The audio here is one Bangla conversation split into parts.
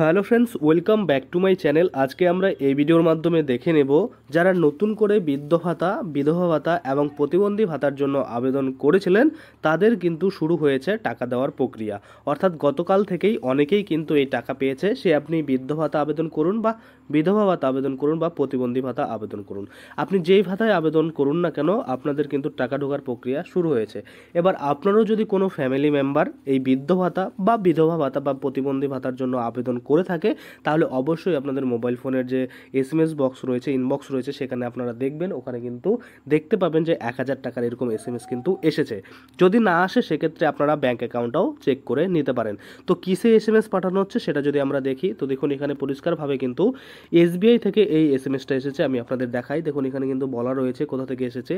hello friends welcome back to my channel আজকে আমরা এই ভিডিওর মাধ্যমে দেখে নেব যারা নতুন করে বৃদ্ধ ভাতা বিধবা ভাতা এবং প্রতিবন্ধী ভাতার জন্য আবেদন করেছিলেন তাদের কিন্তু শুরু হয়েছে টাকা দেওয়ার প্রক্রিয়া অর্থাৎ গতকাল থেকেই অনেকেই কিন্তু এই টাকা পেয়েছে সে আপনি বৃদ্ধ ভাতা আবেদন করুন বা বিধবা ভাতা আবেদন করুন বা প্রতিবন্ধী ভাতা আবেদন করুন আপনি যেই ভাতায় আবেদন করুন না কেন আপনাদের কিন্তু টাকা ঢোকার প্রক্রিয়া শুরু হয়েছে এবার আপনারও যদি কোনো ফ্যামিলি মেম্বার এই বৃদ্ধ ভাতা বা বিধবা ভাতা বা প্রতিবন্ধী ভাতার জন্য আবেদন করে থাকে তাহলে অবশ্যই আপনাদের মোবাইল ফোনের যে এস এম এস বক্স রয়েছে ইনবক্স রয়েছে সেখানে আপনারা দেখবেন ওখানে কিন্তু দেখতে পাবেন যে এক হাজার টাকার এরকম এস এম এস কিন্তু এসেছে যদি না আসে সেক্ষেত্রে আপনারা ব্যাঙ্ক অ্যাকাউন্টটাও চেক করে নিতে পারেন তো কিসে এস এম এস পাঠানো হচ্ছে সেটা যদি আমরা দেখি তো দেখুন এখানে পরিষ্কারভাবে কিন্তু এসবিআই থেকে এই এস এম এসটা এসেছে আমি আপনাদের দেখাই দেখুন এখানে কিন্তু বলা রয়েছে কোথা থেকে এসেছে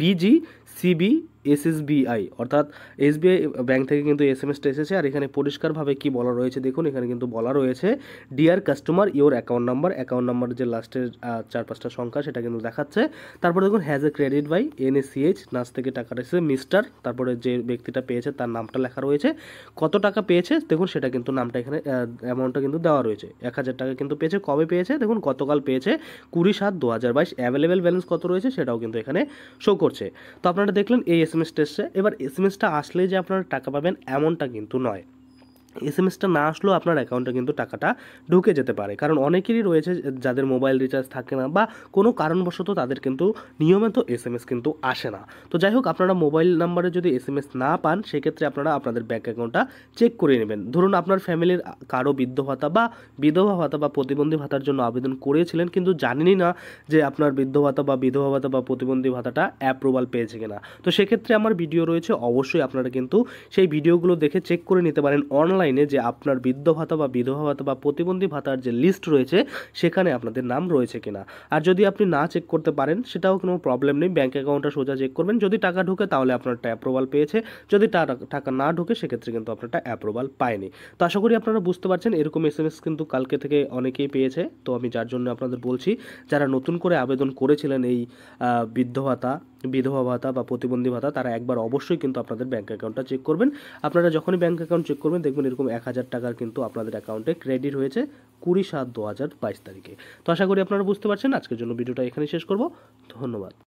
বিজি সিবি এসএসবিআই অর্থাৎ এসবিআই ব্যাংক থেকে কিন্তু এস এম এসটা এসেছে আর এখানে পরিষ্কারভাবে কি বলা রয়েছে দেখুন এখানে কিন্তু বলা রয়েছে dear customer your account number account number যে লাস্টের চার পাঁচটা সংখ্যা সেটা কিন্তু দেখাচ্ছে তারপরে দেখুন has a credit by NACH NACH থেকে টাকা রয়েছে মিস্টার তারপরে যে ব্যক্তিটা পেয়েছে তার নামটা লেখা রয়েছে কত টাকা পেয়েছে দেখুন সেটা কিন্তু নামটা এখানে অ্যামাউন্টটা কিন্তু দেওয়া রয়েছে এক হাজার টাকা কিন্তু পেয়েছে কবে পেয়েছে দেখুন গতকাল পেয়েছে কুড়ি সাত দু হাজার বাইশ অ্যাভেলেবেল ব্যালেন্স কত রয়েছে সেটাও কিন্তু এখানে শো করছে তো আপনারা দেখলেন এই এস এস এম এসছে এবার এস এম এসটা আসলেই যে আপনারা টাকা পাবেন এমনটা কিন্তু নয় এস এম এসটা না আসলেও আপনার অ্যাকাউন্টে কিন্তু টাকাটা ঢুকে যেতে পারে কারণ অনেকেরই রয়েছে যাদের মোবাইল রিচার্জ থাকে না বা কোনো কারণবশত তাদের কিন্তু নিয়মিত এস এম এস কিন্তু আসে না তো যাই হোক আপনারা মোবাইল নাম্বারে যদি এস এম এস না পান সেক্ষেত্রে আপনারা আপনাদের ব্যাঙ্ক অ্যাকাউন্টটা চেক করে নেবেন ধরুন আপনার ফ্যামিলির কারো বৃদ্ধ ভাতা বা বিধবা ভাতা বা প্রতিবন্ধী ভাতার জন্য আবেদন করেছিলেন কিন্তু জানেনই না যে আপনার বৃদ্ধ ভাতা বা বিধবা ভাতা বা প্রতিবন্ধী ভাতাটা অ্যাপ্রুভাল পেয়েছে কিনা তো সেক্ষেত্রে আমার ভিডিও রয়েছে অবশ্যই আপনারা কিন্তু সেই ভিডিওগুলো দেখে চেক করে নিতে পারেন অনলাইন অনলাইনে যে আপনার বৃদ্ধ ভাতা বা বিধবা ভাতা বা প্রতিবন্ধী ভাতার যে লিস্ট রয়েছে সেখানে আপনাদের নাম রয়েছে কিনা আর যদি আপনি না চেক করতে পারেন সেটাও কোনো প্রবলেম নেই ব্যাঙ্ক অ্যাকাউন্টটা সোজা চেক করবেন যদি টাকা ঢুকে তাহলে একটা অ্যাপ্রুভাল পেয়েছে যদি টাকা না ঢুকে সেক্ষেত্রে কিন্তু একটা অ্যাপ্রুভাল পায়নি তো আশা করি আপনারা বুঝতে পারছেন এরকম এস এম এস কিন্তু কালকে থেকে অনেকেই পেয়েছে তো আমি যার জন্য আপনাদের বলছি যারা নতুন করে আবেদন করেছিলেন এই বৃদ্ধ ভাতা বিধবা ভাতা বা প্রতিবন্ধী ভাতা তারা একবার অবশ্যই কিন্তু আপনাদের ব্যাঙ্ক অ্যাকাউন্টটা চেক করবেন আপনারা যখনই ব্যাঙ্ক অ্যাকাউন্ট চেক করবেন দেখবেন এরকম এক হাজার টাকার কিন্তু আপনাদের অ্যাকাউন্টে ক্রেডিট হয়েছে কুড়ি সাত দু হাজার বাইশ তারিখে তো আশা করি আপনারা বুঝতে পারছেন আজকের জন্য ভিডিওটা এখানে শেষ করব ধন্যবাদ